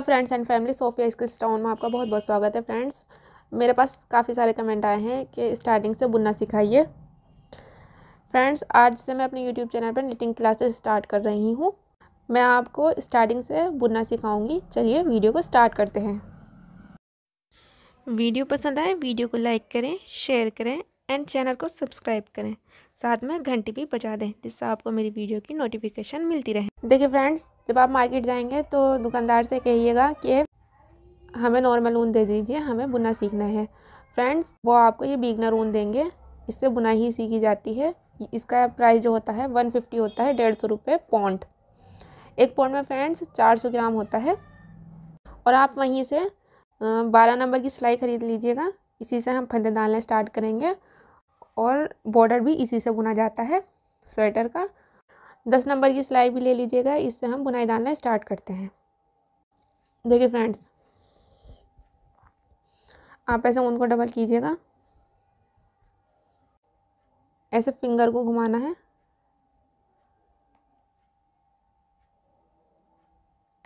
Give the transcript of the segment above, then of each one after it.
आपका friends and family Sophia skills town में आपका बहुत बहुत स्वागत है फ्रेंड्स मेरे पास काफ़ी सारे कमेंट आए हैं कि स्टार्टिंग से बुनना सिखाइए फ्रेंड्स आज से मैं अपने यूट्यूब चैनल पर निटिंग क्लासेस स्टार्ट कर रही हूँ मैं आपको स्टार्टिंग से बुनना सिखाऊंगी चलिए वीडियो को स्टार्ट करते हैं वीडियो पसंद आए वीडियो को लाइक करें शेयर करें एंड चैनल को सब्सक्राइब करें साथ में घंटी भी बजा दें जिससे आपको मेरी वीडियो की नोटिफिकेशन मिलती रहे देखिए फ्रेंड्स जब आप मार्केट जाएंगे तो दुकानदार से कहिएगा कि हमें नॉर्मल ऊन दे दीजिए हमें बुना सीखना है फ्रेंड्स वो आपको ये बिगनर ऊन देंगे इससे बुनाई ही सीखी जाती है इसका प्राइस जो होता है वन फिफ्टी होता है डेढ़ सौ रुपये पौंड एक पौंड में फ्रेंड्स चार सौ ग्राम होता है और आप वहीं से बारह नंबर की सिलाई ख़रीद लीजिएगा इसी से हम फंदे डालना स्टार्ट करेंगे और बॉर्डर भी इसी से बुना जाता है स्वेटर का दस नंबर की सिलाई भी ले लीजिएगा इससे हम बुनाई डालना स्टार्ट करते हैं देखिए फ्रेंड्स आप ऐसे उनको डबल कीजिएगा ऐसे फिंगर को घुमाना है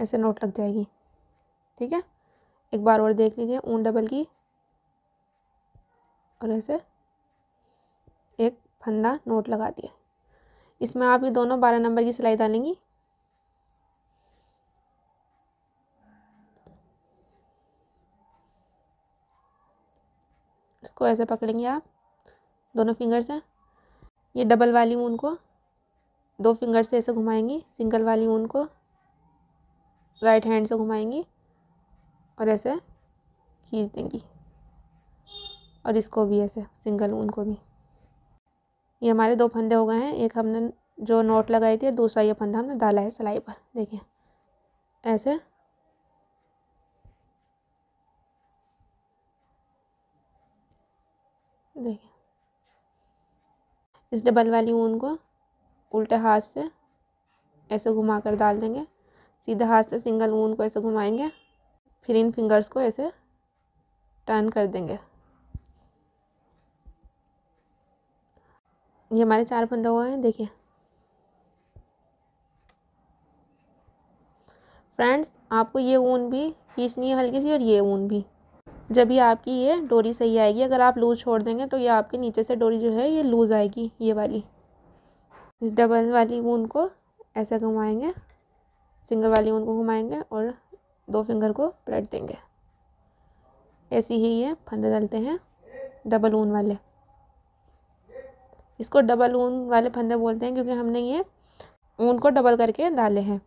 ऐसे नोट लग जाएगी ठीक है एक बार और देख लीजिए ऊन डबल की और ऐसे फंदा नोट लगा दिया इसमें आप ये दोनों बारह नंबर की सिलाई डालेंगी इसको ऐसे पकड़ेंगे आप दोनों फिंगर से ये डबल वाली ऊन को दो फिंगर से ऐसे घुमाएंगी सिंगल वाली ऊन को राइट हैंड से घुमाएंगी और ऐसे खींच देंगी और इसको भी ऐसे सिंगल ऊन को भी ये हमारे दो फंदे हो गए हैं एक हमने जो नोट लगाई थी और दूसरा ये फंदा हमने डाला है सिलाई पर देखिए ऐसे देखिए इस डबल वाली ऊन को उल्टे हाथ से ऐसे घुमा कर डाल देंगे सीधे हाथ से सिंगल ऊन को ऐसे घुमाएंगे फिर इन फिंगर्स को ऐसे टर्न कर देंगे ये हमारे चार फंदे हो गए हैं देखिए फ्रेंड्स आपको ये ऊन भी खींचनी है हल्की सी और ये ऊन भी जब ही आपकी ये डोरी सही आएगी अगर आप लूज़ छोड़ देंगे तो ये आपके नीचे से डोरी जो है ये लूज़ आएगी ये वाली इस डबल वाली ऊन को ऐसे घुमाएंगे सिंगल वाली ऊन को घुमाएंगे और दो फिंगर को पलट देंगे ऐसे ही ये फंदे डलते हैं डबल ऊन वाले इसको डबल ऊन वाले फंदे बोलते हैं क्योंकि हमने ये ऊन को डबल करके डाले हैं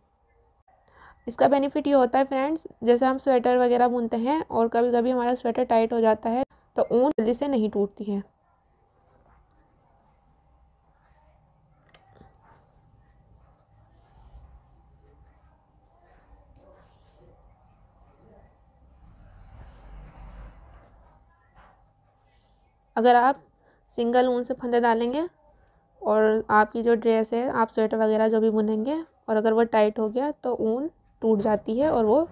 इसका बेनिफिट ये होता है फ्रेंड्स जैसे हम स्वेटर वगैरह बुनते हैं और कभी कभी हमारा स्वेटर टाइट हो जाता है तो ऊन जल्दी से नहीं टूटती है अगर आप सिंगल ऊन से फंदे डालेंगे और आपकी जो ड्रेस है आप स्वेटर वगैरह जो भी बुनेंगे और अगर वो टाइट हो गया तो ऊन टूट जाती है और वो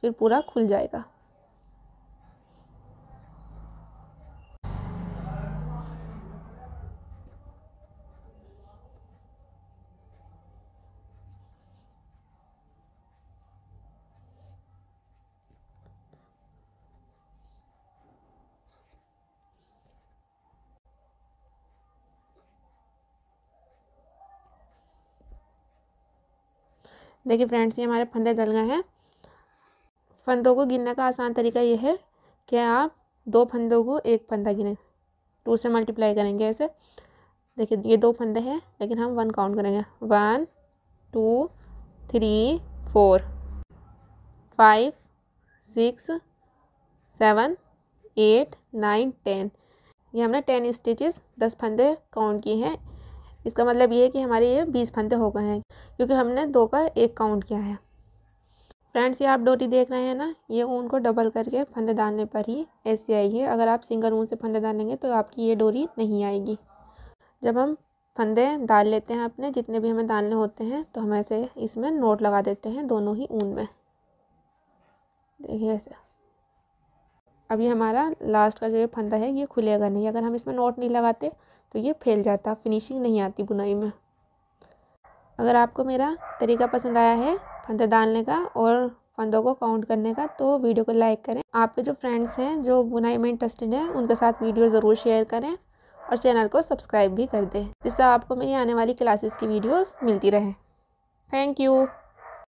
फिर पूरा खुल जाएगा देखिए फ्रेंड्स ये हमारे फंदे दल गए हैं फंदों को गिनने का आसान तरीका ये है कि आप दो फंदों को एक फंदा गिने टू से मल्टीप्लाई करेंगे ऐसे देखिए ये दो फंदे हैं लेकिन हम वन काउंट करेंगे one two three four five six seven eight nine ten ये हमने टेन स्टिचेस दस फंदे काउंट किए हैं इसका मतलब ये है कि हमारे ये बीस फंदे हो गए हैं क्योंकि हमने दो का एक काउंट किया है फ्रेंड्स ये आप डोरी देख रहे हैं ना ये ऊन को डबल करके फंदे डालने पर ही ऐसी आएगी अगर आप सिंगल ऊन से फंदे डालेंगे तो आपकी ये डोरी नहीं आएगी जब हम फंदे डाल लेते हैं अपने जितने भी हमें डालने होते हैं तो हम ऐसे इसमें नोट लगा देते हैं दोनों ही ऊन में देखिए ऐसे अभी हमारा लास्ट का जो ये फंदा है ये खुलेगा नहीं अगर हम इसमें नोट नहीं लगाते तो ये फैल जाता फिनिशिंग नहीं आती बुनाई में अगर आपको मेरा तरीका पसंद आया है फंदा डालने का और फंदों को काउंट करने का तो वीडियो को लाइक करें आपके जो फ्रेंड्स हैं जो बुनाई में इंटरेस्टेड हैं उनके साथ वीडियो ज़रूर शेयर करें और चैनल को सब्सक्राइब भी कर दें जिससे आपको मेरी आने वाली क्लासेस की वीडियोस मिलती रहे थैंक यू